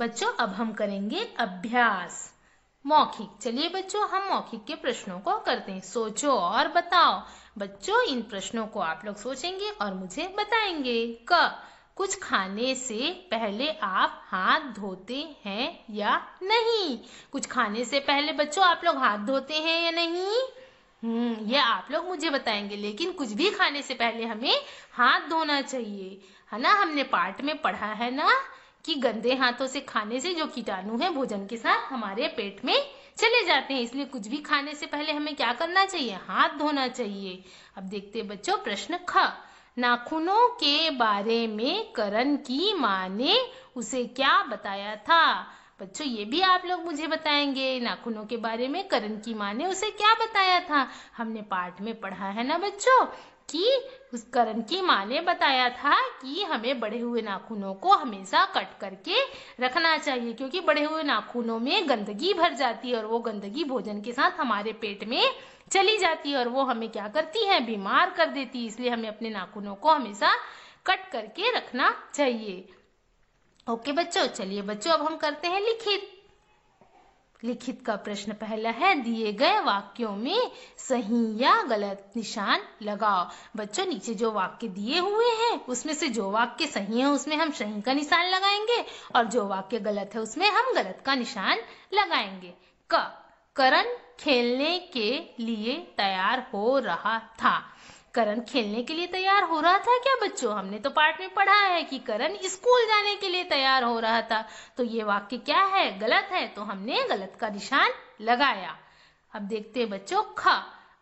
बच्चों अब हम करेंगे अभ्यास मौखिक चलिए बच्चों हम मौखिक के प्रश्नों को करते हैं सोचो और बताओ बच्चों इन प्रश्नों को आप लोग सोचेंगे और मुझे बताएंगे क कुछ खाने से पहले आप हाथ धोते हैं या नहीं कुछ खाने से पहले बच्चों आप लोग हाथ धोते हैं या नहीं हम्म ये आप लोग मुझे बताएंगे लेकिन कुछ भी खाने से पहले हमें हाथ धोना चाहिए है ना हमने पार्ट में पढ़ा है ना कि गंदे हाथों से खाने से जो कीटाणु है भोजन के साथ हमारे पेट में चले जाते हैं इसलिए कुछ भी खाने से पहले हमें क्या करना चाहिए हाथ धोना चाहिए अब देखते हैं बच्चों प्रश्न ख नाखूनों के बारे में करण की माँ ने उसे क्या बताया था बच्चों ये भी आप लोग मुझे बताएंगे नाखूनों के बारे में करण की माँ ने उसे क्या बताया था हमने पाठ में पढ़ा है ना बच्चों कि उस करण की माँ ने बताया था कि हमें बड़े हुए नाखूनों को हमेशा कट करके रखना चाहिए क्योंकि बड़े हुए नाखूनों में गंदगी भर जाती है और वो गंदगी भोजन के साथ हमारे पेट में चली जाती है और वो हमें क्या करती है बीमार कर देती है इसलिए हमें अपने नाखूनों को हमेशा कट करके रखना चाहिए ओके बच्चों चलिए बच्चों अब हम करते हैं लिखित लिखित का प्रश्न पहला है दिए गए वाक्यों में सही या गलत निशान लगाओ बच्चों नीचे जो वाक्य दिए हुए हैं उसमें से जो वाक्य सही है उसमें हम सही का निशान लगाएंगे और जो वाक्य गलत है उसमें हम गलत का निशान लगाएंगे क करण खेलने के लिए तैयार हो रहा था करण खेलने के लिए तैयार हो रहा था क्या बच्चों हमने तो पार्ट में पढ़ा है कि करण स्कूल जाने के लिए तैयार हो रहा था तो ये वाक्य क्या है गलत है तो हमने गलत का निशान लगाया अब देखते हैं बच्चों ख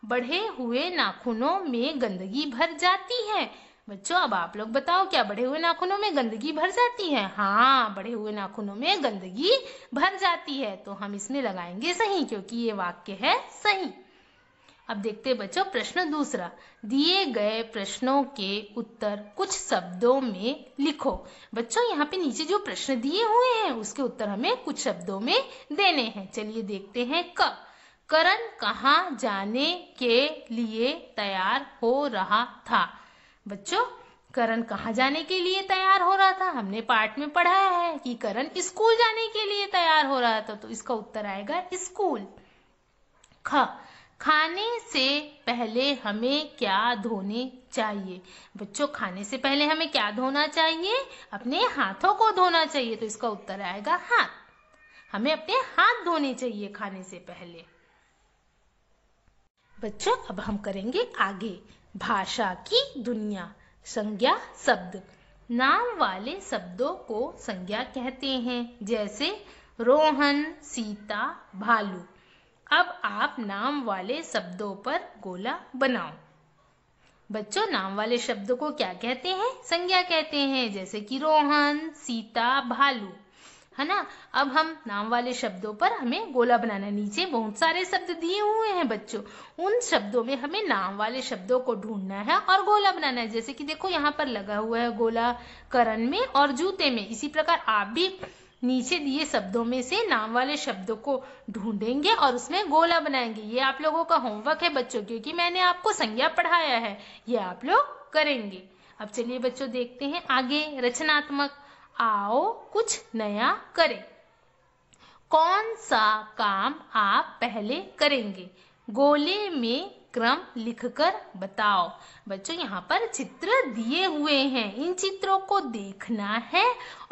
बढ़े हुए नाखूनों में गंदगी भर जाती है बच्चों अब आप लोग बताओ क्या बढ़े हुए नाखूनों में गंदगी भर जाती है हाँ बढ़े हुए नाखूनों में गंदगी भर जाती है तो हम इसमें लगाएंगे सही क्योंकि ये वाक्य है सही अब देखते बच्चों प्रश्न दूसरा दिए गए प्रश्नों के उत्तर कुछ शब्दों में लिखो बच्चों यहाँ पे नीचे जो प्रश्न दिए हुए हैं उसके उत्तर हमें कुछ शब्दों में देने हैं चलिए देखते हैं क करण कहाँ जाने के लिए तैयार हो रहा था बच्चों करण कहाँ जाने के लिए तैयार हो रहा था हमने पार्ट में पढ़ा है कि करण स्कूल जाने के लिए तैयार हो रहा था तो इसका उत्तर आएगा स्कूल ख खाने से पहले हमें क्या धोने चाहिए बच्चों खाने से पहले हमें क्या धोना चाहिए अपने हाथों को धोना चाहिए तो इसका उत्तर आएगा हाथ हमें अपने हाथ धोने चाहिए खाने से पहले बच्चों अब हम करेंगे आगे भाषा की दुनिया संज्ञा शब्द नाम वाले शब्दों को संज्ञा कहते हैं जैसे रोहन सीता भालू अब आप नाम वाले शब्दों पर गोला बनाओ बच्चों नाम वाले शब्द को क्या कहते हैं संज्ञा कहते हैं जैसे कि रोहन सीता भालू है ना अब हम नाम वाले शब्दों पर हमें गोला बनाना नीचे बहुत सारे शब्द दिए हुए हैं बच्चों उन शब्दों में हमें नाम वाले शब्दों को ढूंढना है और गोला बनाना है जैसे कि देखो यहाँ पर लगा हुआ है गोला करण में और जूते में इसी प्रकार आप भी नीचे दिए शब्दों में से नाम वाले शब्दों को ढूंढेंगे और उसमें गोला बनाएंगे ये आप लोगों का होमवर्क है बच्चों क्योंकि मैंने आपको संज्ञा पढ़ाया है ये आप लोग करेंगे अब चलिए बच्चों देखते हैं आगे रचनात्मक आओ कुछ नया करें कौन सा काम आप पहले करेंगे गोले में क्रम लिखकर बताओ बच्चों यहाँ पर चित्र दिए हुए हैं इन चित्रों को देखना है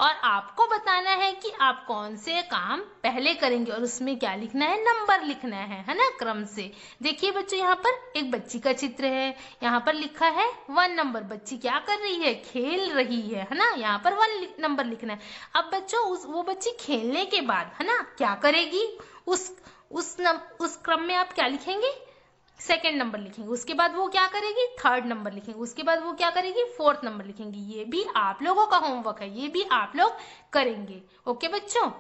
और आपको बताना है कि आप कौन से काम पहले करेंगे और उसमें क्या लिखना है नंबर लिखना है है ना क्रम से देखिए बच्चों यहाँ पर एक बच्ची का चित्र है यहाँ पर लिखा है वन नंबर बच्ची क्या कर रही है खेल रही है है ना यहाँ पर वन नंबर लिखना है अब बच्चों उस वो बच्ची खेलने के बाद है ना क्या करेगी उस उस नम, उस क्रम में आप क्या लिखेंगे सेकेंड नंबर लिखेंगे उसके बाद वो क्या करेगी थर्ड नंबर लिखेंगे उसके बाद वो क्या करेगी फोर्थ नंबर लिखेंगी ये भी आप लोगों का होमवर्क है ये भी आप लोग करेंगे ओके बच्चों